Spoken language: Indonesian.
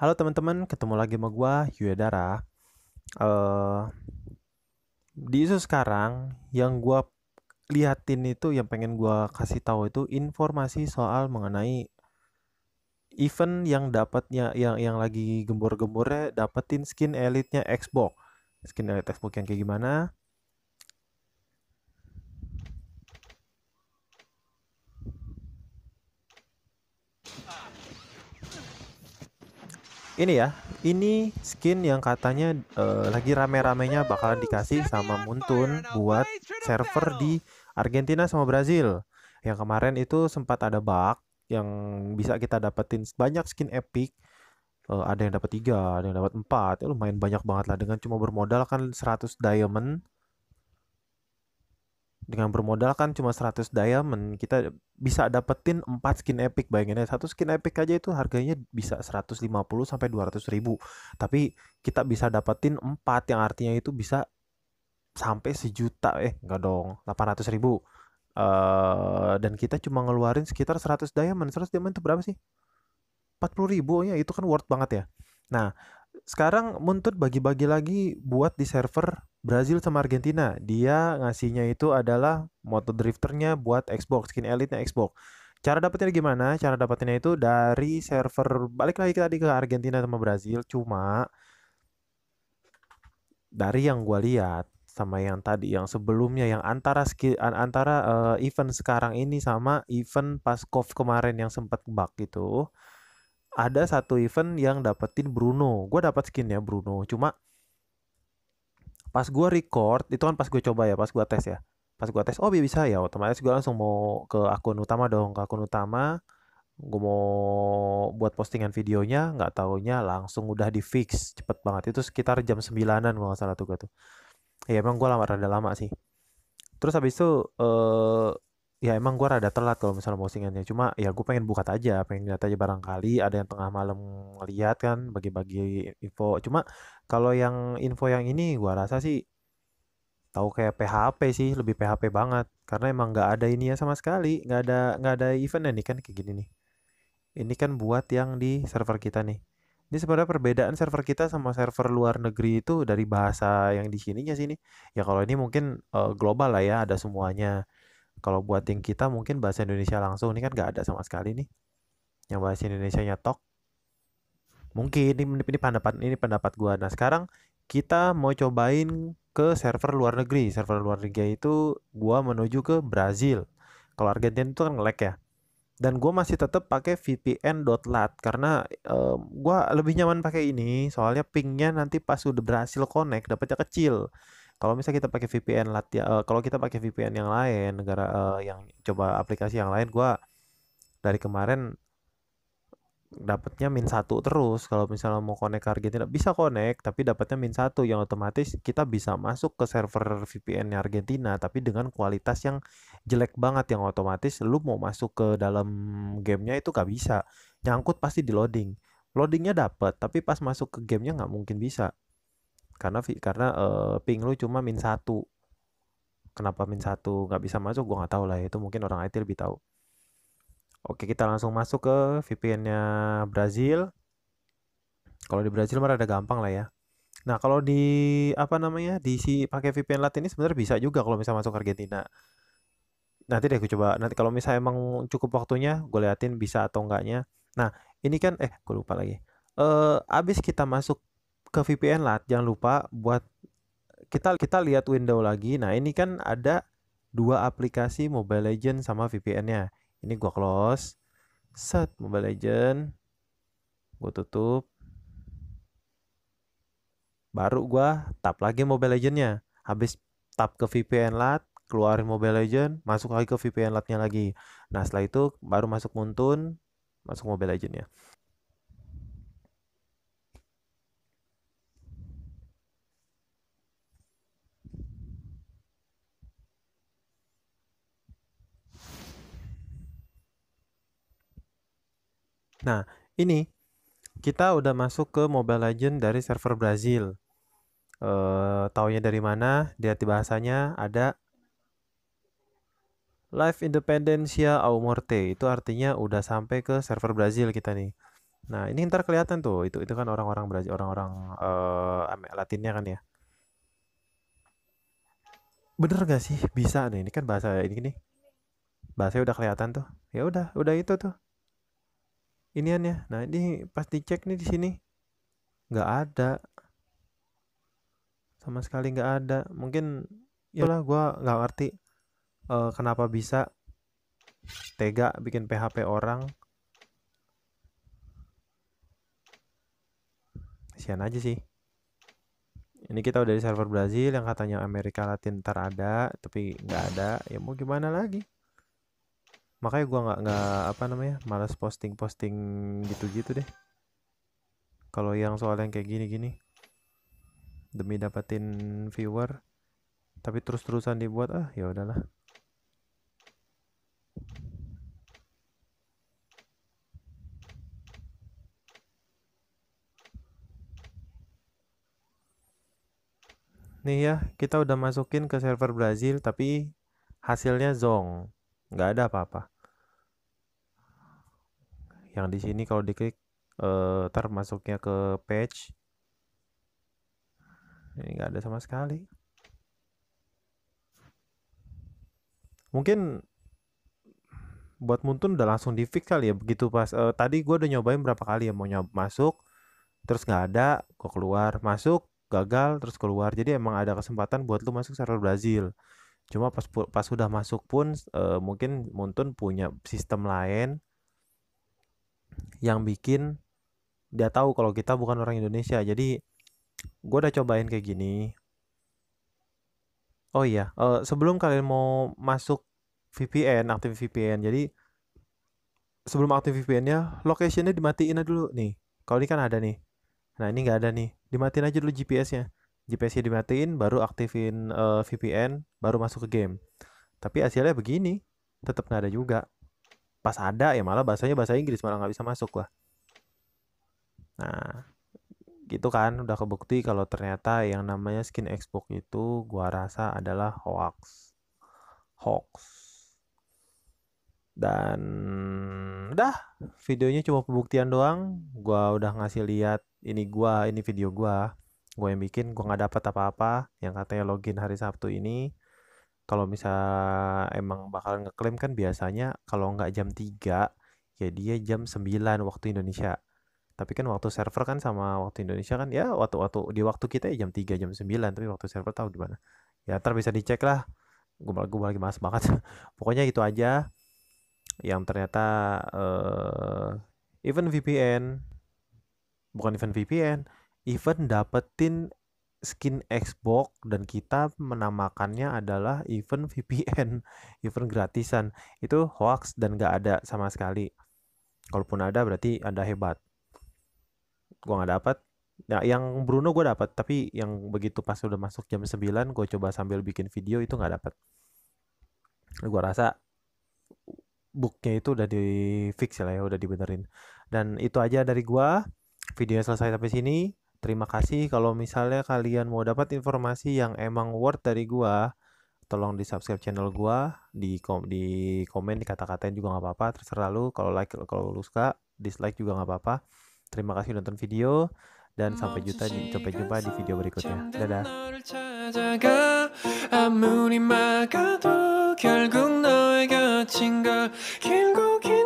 Halo teman-teman, ketemu lagi sama gue, Yudara. Uh, eh, di isu sekarang, yang gue liatin itu, yang pengen gue kasih tahu itu informasi soal mengenai event yang dapatnya yang yang lagi gembor-gembornya dapetin skin elitnya Xbox. Skin elite Xbox yang kayak gimana? ini ya ini skin yang katanya uh, lagi rame-ramenya bakalan dikasih sama Muntun buat server di Argentina sama Brazil yang kemarin itu sempat ada bug yang bisa kita dapetin banyak skin epic uh, ada yang dapat tiga ada yang dapat empat ya lumayan banyak banget lah dengan cuma bermodal kan 100 diamond dengan bermodal kan cuma 100 diamond kita bisa dapetin 4 skin epic bayanginnya satu skin epic aja itu harganya bisa 150 sampai 200 ribu tapi kita bisa dapetin 4 yang artinya itu bisa sampai sejuta eh enggak dong 800 ribu uh, dan kita cuma ngeluarin sekitar 100 diamond 100 diamond itu berapa sih 40 ribu ya itu kan worth banget ya nah sekarang Muntut bagi-bagi lagi buat di server Brazil sama Argentina. Dia ngasihnya itu adalah motor drifternya buat Xbox, skin elitnya Xbox. Cara dapetnya gimana? Cara dapetnya itu dari server balik lagi tadi ke Argentina sama Brazil. Cuma dari yang gue lihat sama yang tadi yang sebelumnya yang antara skin antara uh, event sekarang ini sama event pas KOF kemarin yang sempat bug itu, ada satu event yang dapetin Bruno gue dapat skinnya Bruno cuma pas gue record itu kan pas gue coba ya pas gue tes ya pas gue tes oh bisa ya otomatis gue langsung mau ke akun utama dong ke akun utama gue mau buat postingan videonya nggak taunya langsung udah di fix cepet banget itu sekitar jam sembilanan, gue nggak salah tuh gue tuh ya emang gue lama rada lama sih terus habis itu eh ya emang gue rada telat kalau misalnya mau postingannya cuma ya gue pengen buka aja pengen lihat aja barangkali ada yang tengah malam ngeliat kan bagi-bagi info cuma kalau yang info yang ini gue rasa sih tahu kayak PHP sih lebih PHP banget karena emang nggak ada ini ya sama sekali nggak ada nggak ada event nih kan kayak gini nih ini kan buat yang di server kita nih ini sebenarnya perbedaan server kita sama server luar negeri itu dari bahasa yang di sininya sini. Ya kalau ini mungkin uh, global lah ya, ada semuanya. Kalau buat tim kita mungkin bahasa Indonesia langsung ini kan gak ada sama sekali nih. Yang bahasa Indonesia nya tok. Mungkin ini, ini pendapat ini pendapat gua. Nah, sekarang kita mau cobain ke server luar negeri. Server luar negeri itu gua menuju ke Brazil. Kalau Argentina itu kan ngelek ya. Dan gue masih tetap pakai VPN.lat karena um, eh, gue lebih nyaman pakai ini soalnya pingnya nanti pas udah berhasil connect dapetnya kecil. Kalau misalnya kita pakai VPN latihan eh, kalau kita pakai VPN yang lain, negara eh, yang coba aplikasi yang lain, gua dari kemarin dapatnya min satu terus kalau misalnya mau connect ke Argentina bisa connect tapi dapatnya min satu yang otomatis kita bisa masuk ke server VPN Argentina tapi dengan kualitas yang jelek banget yang otomatis lu mau masuk ke dalam gamenya itu gak bisa nyangkut pasti di loading loadingnya dapat tapi pas masuk ke gamenya nggak mungkin bisa karena karena uh, ping lu cuma min satu kenapa min satu nggak bisa masuk gue nggak tahu lah itu mungkin orang IT lebih tahu oke kita langsung masuk ke VPN-nya Brazil kalau di Brazil mah ada gampang lah ya nah kalau di apa namanya di si pakai VPN Latin ini sebenarnya bisa juga kalau misalnya masuk Argentina nanti deh gue coba nanti kalau misalnya emang cukup waktunya gue liatin bisa atau enggaknya nah ini kan eh gue lupa lagi eh abis kita masuk ke VPN lah jangan lupa buat kita kita lihat window lagi nah ini kan ada dua aplikasi Mobile Legend sama VPN-nya ini gua close set Mobile Legend gua tutup baru gua tap lagi Mobile Legend-nya habis tap ke VPN LAT keluarin Mobile Legend masuk lagi ke VPN LAT-nya lagi nah setelah itu baru masuk Muntun masuk Mobile Legend-nya Nah, ini kita udah masuk ke Mobile Legend dari server Brazil. Eh, taunya dari mana? Dia di bahasanya ada Live Independencia au Morte. Itu artinya udah sampai ke server Brazil kita nih. Nah, ini ntar kelihatan tuh. Itu itu kan orang-orang Brazil, orang-orang eh, Latinnya kan ya bener gak sih bisa nih ini kan bahasa ini nih bahasa udah kelihatan tuh ya udah udah itu tuh inian ya nah ini pas dicek nih di sini nggak ada sama sekali nggak ada mungkin ya lah gue nggak ngerti uh, kenapa bisa tega bikin PHP orang sian aja sih ini kita udah di server Brazil yang katanya Amerika Latin ntar ada tapi nggak ada ya mau gimana lagi makanya gue nggak nggak apa namanya malas posting posting gitu gitu deh kalau yang soal yang kayak gini gini demi dapatin viewer tapi terus terusan dibuat ah ya udahlah Nih ya, kita udah masukin ke server Brazil tapi hasilnya zong nggak ada apa-apa yang di sini kalau diklik eh, ntar masuknya ke page ini nggak ada sama sekali mungkin buat Muntun udah langsung di fix kali ya begitu pas eh, tadi gue udah nyobain berapa kali ya mau nyob masuk terus nggak ada kok keluar masuk gagal terus keluar jadi emang ada kesempatan buat lu masuk server Brazil cuma pas pas sudah masuk pun e, mungkin Muntun punya sistem lain yang bikin dia tahu kalau kita bukan orang Indonesia jadi gue udah cobain kayak gini oh iya e, sebelum kalian mau masuk VPN aktif VPN jadi sebelum aktif VPN-nya locationnya dimatiin aja dulu nih kalau ini kan ada nih nah ini nggak ada nih dimatiin aja dulu GPS-nya GPS-nya dimatiin baru aktifin uh, eh, VPN baru masuk ke game tapi hasilnya begini tetap nggak ada juga pas ada ya malah bahasanya bahasa Inggris malah nggak bisa masuk lah nah gitu kan udah kebukti kalau ternyata yang namanya skin Xbox itu gua rasa adalah hoax hoax dan udah videonya cuma pembuktian doang gua udah ngasih lihat ini gua ini video gua gue yang bikin gue nggak dapat apa-apa yang katanya login hari Sabtu ini kalau misal emang bakal ngeklaim kan biasanya kalau nggak jam 3 ya dia jam 9 waktu Indonesia tapi kan waktu server kan sama waktu Indonesia kan ya waktu waktu di waktu kita ya jam 3 jam 9 tapi waktu server tahu di mana ya ntar bisa dicek lah gue gue lagi males banget pokoknya itu aja yang ternyata uh, eh, even VPN bukan even VPN event dapetin skin Xbox dan kita menamakannya adalah event VPN, event gratisan. Itu hoax dan gak ada sama sekali. Kalaupun ada berarti Anda hebat. Gua nggak dapat. Nah, ya, yang Bruno gue dapat, tapi yang begitu pas udah masuk jam 9 gue coba sambil bikin video itu nggak dapat. Gue rasa booknya itu udah di fix ya lah ya, udah dibenerin. Dan itu aja dari gue. Videonya selesai sampai sini. Terima kasih kalau misalnya kalian mau dapat informasi yang emang worth dari gua, tolong di subscribe channel gua, di kom di komen, di kata-katain juga nggak apa-apa, terserah lu kalau like kalau lu suka, dislike juga nggak apa-apa. Terima kasih nonton video dan sampai jumpa sampai jumpa di video berikutnya. Dadah.